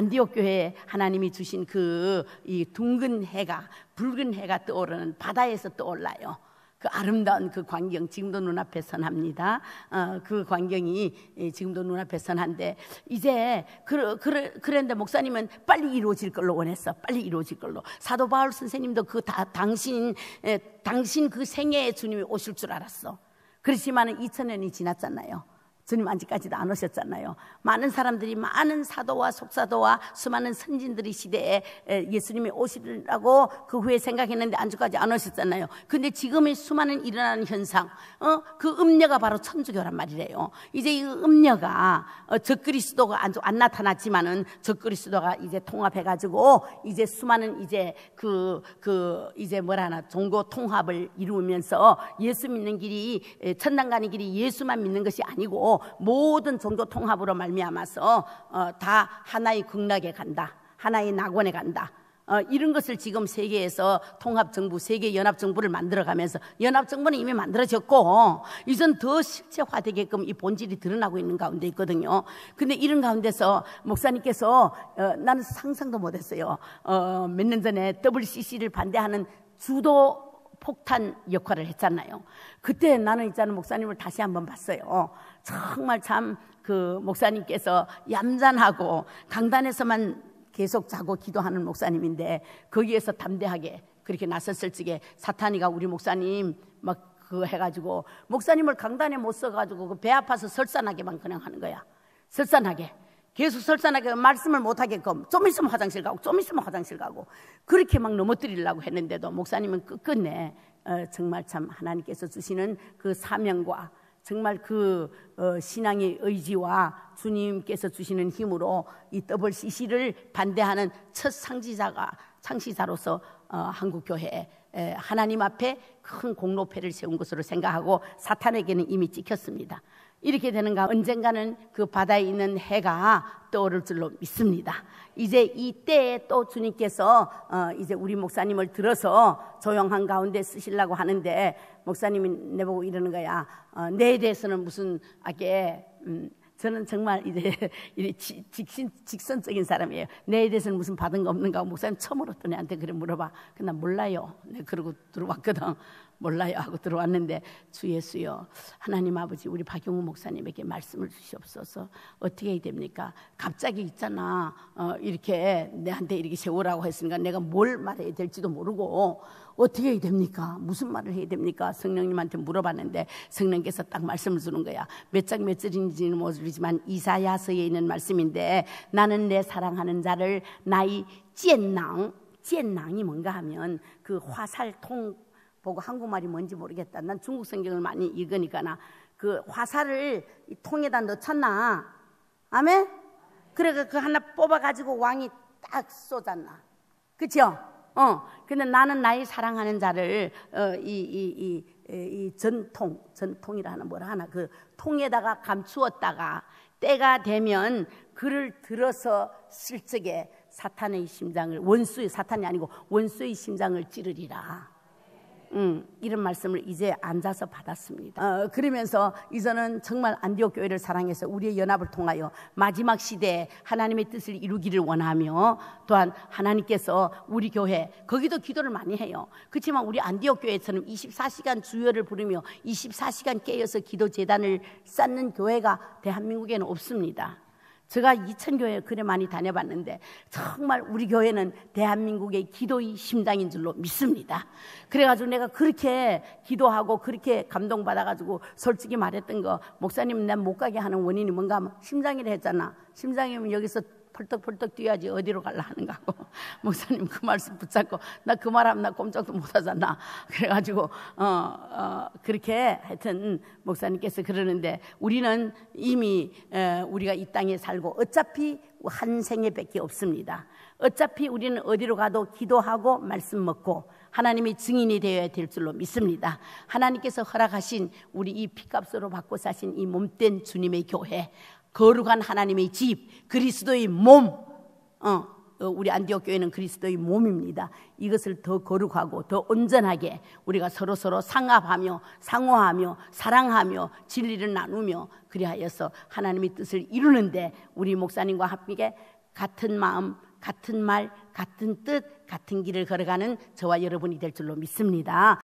안디옥 교회에 하나님이 주신 그이 둥근 해가 붉은 해가 떠오르는 바다에서 떠올라요. 그 아름다운 그 광경 지금도 눈앞에 선합니다. 어, 그 광경이 지금도 눈앞에 선한데 이제 그, 그, 그런데 목사님은 빨리 이루어질 걸로 원했어. 빨리 이루어질 걸로. 사도 바울 선생님도 그 다, 당신 에, 당신 그 생애에 주님이 오실 줄 알았어. 그렇지만은 2000년이 지났잖아요. 주님 아직까지도 안 오셨잖아요. 많은 사람들이 많은 사도와 속사도와 수많은 선진들이 시대에 예수님이 오시라고 그 후에 생각했는데 안주까지 안 오셨잖아요. 근데 지금의 수많은 일어나는 현상, 어? 그 음녀가 바로 천주교란 말이래요. 이제 이 음녀가 어, 적그리스도가 안, 안 나타났지만은 적그리스도가 이제 통합해가지고 이제 수많은 이제 그그 그 이제 뭐라나 종교 통합을 이루면서 예수 믿는 길이 천당 가는 길이 예수만 믿는 것이 아니고 모든 종교 통합으로 말미암아서 어, 다 하나의 극락에 간다. 하나의 낙원에 간다. 어, 이런 것을 지금 세계에서 통합정부, 세계연합정부를 만들어가면서 연합정부는 이미 만들어졌고 이젠 더 실체화되게끔 이 본질이 드러나고 있는 가운데 있거든요. 근데 이런 가운데서 목사님께서 어, 나는 상상도 못했어요. 어, 몇년 전에 WCC를 반대하는 주도 폭탄 역할을 했잖아요. 그때 나는 있잖아 목사님을 다시 한번 봤어요. 어, 정말 참 그 목사님께서 얌전하고 강단에서만 계속 자고 기도하는 목사님인데 거기에서 담대하게 그렇게 나섰을 적에 사탄이가 우리 목사님 막 그거 해가지고 목사님을 강단에 못 써가지고 그배 아파서 설산하게만 그냥 하는 거야. 설산하게. 계속 설산하게 말씀을 못하게끔 좀 있으면 화장실 가고 좀 있으면 화장실 가고 그렇게 막 넘어뜨리려고 했는데도 목사님은 끝끝내 그 어, 정말 참 하나님께서 주시는 그 사명과 정말 그 어, 신앙의 의지와 주님께서 주시는 힘으로 이 WCC를 반대하는 첫 상지자가 창시자로서 어, 한국 교회에 하나님 앞에 큰 공로패를 세운 것으로 생각하고 사탄에게는 이미 찍혔습니다. 이렇게 되는가 언젠가는 그 바다에 있는 해가 떠오를 줄로 믿습니다. 이제 이때에 또 주님께서 어 이제 우리 목사님을 들어서 조용한 가운데 쓰시려고 하는데 목사님이 내보고 이러는 거야. 어, 내에 대해서는 무슨 아게 음, 저는 정말 이제, 직신, 직선적인 사람이에요. 내에대해서는 무슨 받은 거 없는가 목사님 처음 으로또내 한테 그래 물어봐. 그나 몰라요. 네, 그러고 들어왔거든. 몰라요 하고 들어왔는데 주 예수여 하나님 아버지 우리 박용우 목사님에게 말씀을 주시옵소서 어떻게 해야 됩니까? 갑자기 있잖아 어, 이렇게 내한테 이렇게 세우라고 했으니까 내가 뭘 말해야 될지도 모르고 어떻게 해야 됩니까? 무슨 말을 해야 됩니까? 성령님한테 물어봤는데 성령께서 딱 말씀을 주는 거야. 몇 장 몇 절인지는 모르지만 이사야서에 있는 말씀인데 나는 내 사랑하는 자를 나의 찐낭, 찐낭이 뭔가 하면 그 화살통 보고 한국말이 뭔지 모르겠다. 난 중국 성경을 많이 읽으니까 나 그 화살을 통에다 넣쳤나? 아멘? 그래 가그 하나 뽑아가지고 왕이 딱 쏟았나? 그죠? 어, 근데 나는 나의 사랑하는 자를 어, 이, 이, 이, 이, 이 전통, 전통이라 하나 뭐라 하나 그 통에다가 감추었다가 때가 되면 그를 들어서 슬쩍에 사탄의 심장을 원수의 사탄이 아니고 원수의 심장을 찌르리라. 음, 이런 말씀을 이제 앉아서 받았습니다. 어, 그러면서 이제는 정말 안디옥 교회를 사랑해서 우리의 연합을 통하여 마지막 시대에 하나님의 뜻을 이루기를 원하며 또한 하나님께서 우리 교회 거기도 기도를 많이 해요. 그렇지만 우리 안디옥 교회에서는 24시간 주여를 부르며 24시간 깨어서 기도 재단을 쌓는 교회가 대한민국에는 없습니다. 제가 이천 교회 그래 많이 다녀봤는데 정말 우리 교회는 대한민국의 기도의 심장인 줄로 믿습니다. 그래가지고 내가 그렇게 기도하고 그렇게 감동받아가지고 솔직히 말했던 거 목사님 난못 가게 하는 원인이 뭔가 하면 심장이라 했잖아. 심장이면 여기서 펄떡펄떡 뛰어야지 어디로 갈라 하는가 하고 목사님 그 말씀 붙잡고 나 그 말하면 나 꼼짝도 못 하잖아 그래가지고 어, 어, 그렇게 하여튼 목사님께서 그러는데 우리는 이미 에, 우리가 이 땅에 살고 어차피 한 생에밖에 없습니다 어차피 우리는 어디로 가도 기도하고 말씀 먹고 하나님이 증인이 되어야 될 줄로 믿습니다. 하나님께서 허락하신 우리 이 피값으로 받고 사신 이 몸된 주님의 교회, 거룩한 하나님의 집, 그리스도의 몸. 어, 어, 우리 안디옥 교회는 그리스도의 몸입니다. 이것을 더 거룩하고 더 온전하게 우리가 서로 서로 상합하며 상호하며 사랑하며 진리를 나누며 그리하여서 하나님의 뜻을 이루는데 우리 목사님과 함께 같은 마음, 같은 말, 같은 뜻, 같은 길을 걸어가는 저와 여러분이 될 줄로 믿습니다.